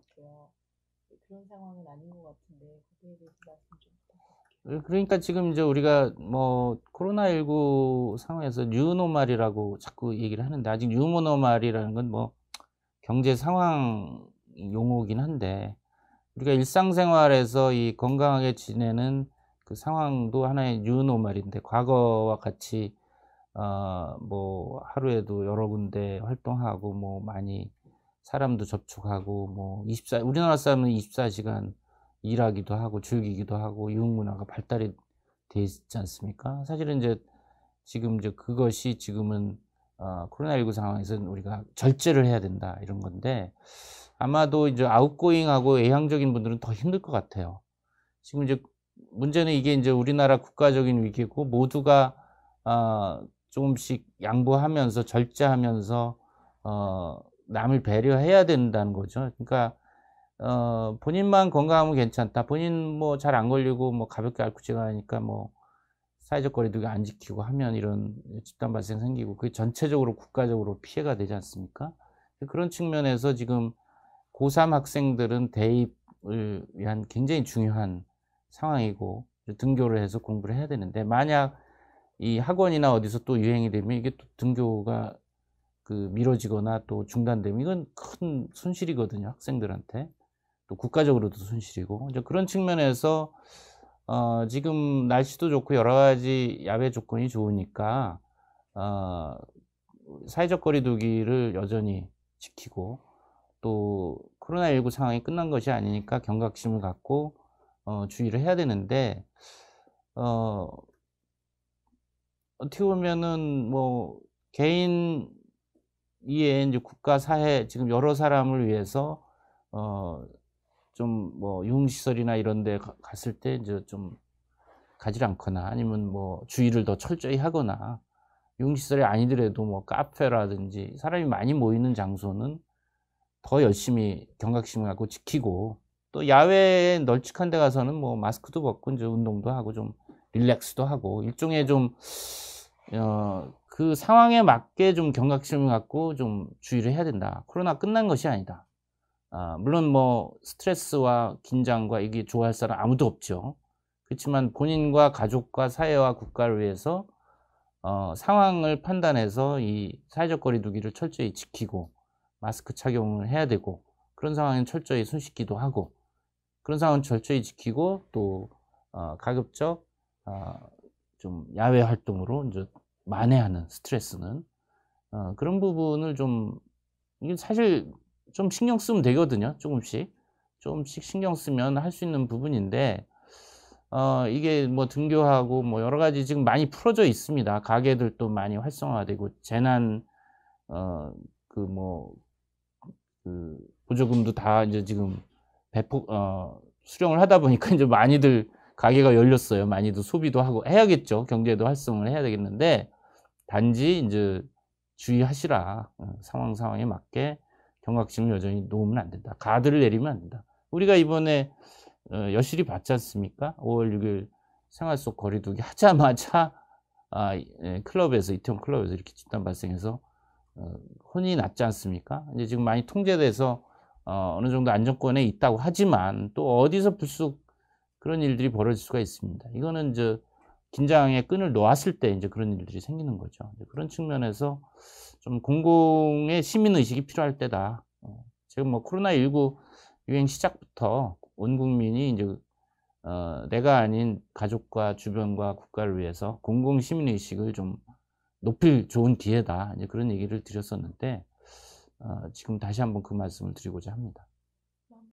같아요. 네, 그런 상황은 아닌 것 같은데 거기에 대해서 말씀 좀 부탁드릴게요. 네, 그러니까 지금 이제 우리가 뭐 코로나19 상황에서 뉴노말이라고 자꾸 얘기를 하는데 아직 뉴노말이라는 건 뭐 경제 상황 용어긴 한데 우리가 일상생활에서 이 건강하게 지내는 그 상황도 하나의 뉴노말인데 과거와 같이 어뭐 하루에도 여러 군데 활동하고 뭐 많이 사람도 접촉하고 뭐 24 우리나라 사람은 24시간 일하기도 하고 즐기기도 하고 유흥 문화가 발달이 돼 있지 않습니까? 사실은 이제 지금 이제 그것이 지금은 어, 코로나19 상황에서는 우리가 절제를 해야 된다 이런 건데 아마도 이제 아웃고잉하고 애향적인 분들은 더 힘들 것 같아요. 지금 이제 문제는 이게 이제 우리나라 국가적인 위기고 모두가 어, 조금씩 양보하면서 절제하면서 어, 남을 배려해야 된다는 거죠. 그러니까 어, 본인만 건강하면 괜찮다. 본인 뭐 잘 안 걸리고 뭐 가볍게 앓고 지나가니까뭐 사회적 거리두기 안 지키고 하면 이런 집단 발생 생기고 그게 전체적으로 국가적으로 피해가 되지 않습니까? 그런 측면에서 지금 고3 학생들은 대입을 위한 굉장히 중요한 상황이고 등교를 해서 공부를 해야 되는데 만약 이 학원이나 어디서 또 유행이 되면 이게 또 등교가 그 미뤄지거나 또 중단되면 이건 큰 손실이거든요 학생들한테 또 국가적으로도 손실이고 이제 그런 측면에서 어, 지금 날씨도 좋고 여러 가지 야외 조건이 좋으니까 어, 사회적 거리두기를 여전히 지키고 또 코로나19 상황이 끝난 것이 아니니까 경각심을 갖고 어, 주의를 해야 되는데 어, 어떻게 보면은 뭐 개인 이에 이제 국가 사회 지금 여러 사람을 위해서 어 좀뭐 유흥시설이나 이런데 갔을 때 이제 좀 가지 않거나 아니면 뭐 주의를 더 철저히 하거나 유흥시설이 아니더라도 뭐 카페라든지 사람이 많이 모이는 장소는 더 열심히 경각심을 갖고 지키고 또 야외에 널찍한 데 가서는 뭐 마스크도 벗고 이제 운동도 하고 좀 릴렉스도 하고 일종의 좀 어, 그 상황에 맞게 좀 경각심을 갖고 좀 주의를 해야 된다. 코로나 끝난 것이 아니다. 아, 물론 뭐 스트레스와 긴장과 이게 좋아할 사람 아무도 없죠. 그렇지만 본인과 가족과 사회와 국가를 위해서 어, 상황을 판단해서 이 사회적 거리두기를 철저히 지키고 마스크 착용을 해야 되고 그런 상황은 철저히 손 씻기도 하고 그런 상황은 철저히 지키고 또 어, 가급적 어, 좀 야외 활동으로 이제 만회하는 스트레스는 어, 그런 부분을 좀 이게 사실 좀 신경 쓰면 되거든요 조금씩 조금씩 신경 쓰면 할 수 있는 부분인데 어, 이게 뭐 등교하고 뭐 여러 가지 지금 많이 풀어져 있습니다 가게들도 많이 활성화되고 재난 어, 그뭐그 뭐, 그 보조금도 다 이제 지금 배포 어, 수령을 하다 보니까 이제 많이들 가게가 열렸어요. 많이도 소비도 하고 해야겠죠. 경제도 활성을 해야 되겠는데 단지 이제 주의하시라. 어, 상황 상황에 맞게 경각심 여전히 놓으면 안 된다. 가드를 내리면 안 된다. 우리가 이번에 어, 여실히 봤지 않습니까? 5월 6일 생활 속 거리두기 하자마자 아, 예, 클럽에서 이태원 클럽에서 이렇게 집단 발생해서 어, 혼이 났지 않습니까? 이제 지금 많이 통제돼서 어느 정도 안정권에 있다고 하지만 또 어디서 불쑥 그런 일들이 벌어질 수가 있습니다. 이거는 이제 긴장의 끈을 놓았을 때 이제 그런 일들이 생기는 거죠. 그런 측면에서 좀 공공의 시민 의식이 필요할 때다. 어, 지금 뭐 코로나 19 유행 시작부터 온 국민이 이제 어, 내가 아닌 가족과 주변과 국가를 위해서 공공 시민 의식을 좀 높일 좋은 기회다. 이제 그런 얘기를 드렸었는데 어, 지금 다시 한번 그 말씀을 드리고자 합니다.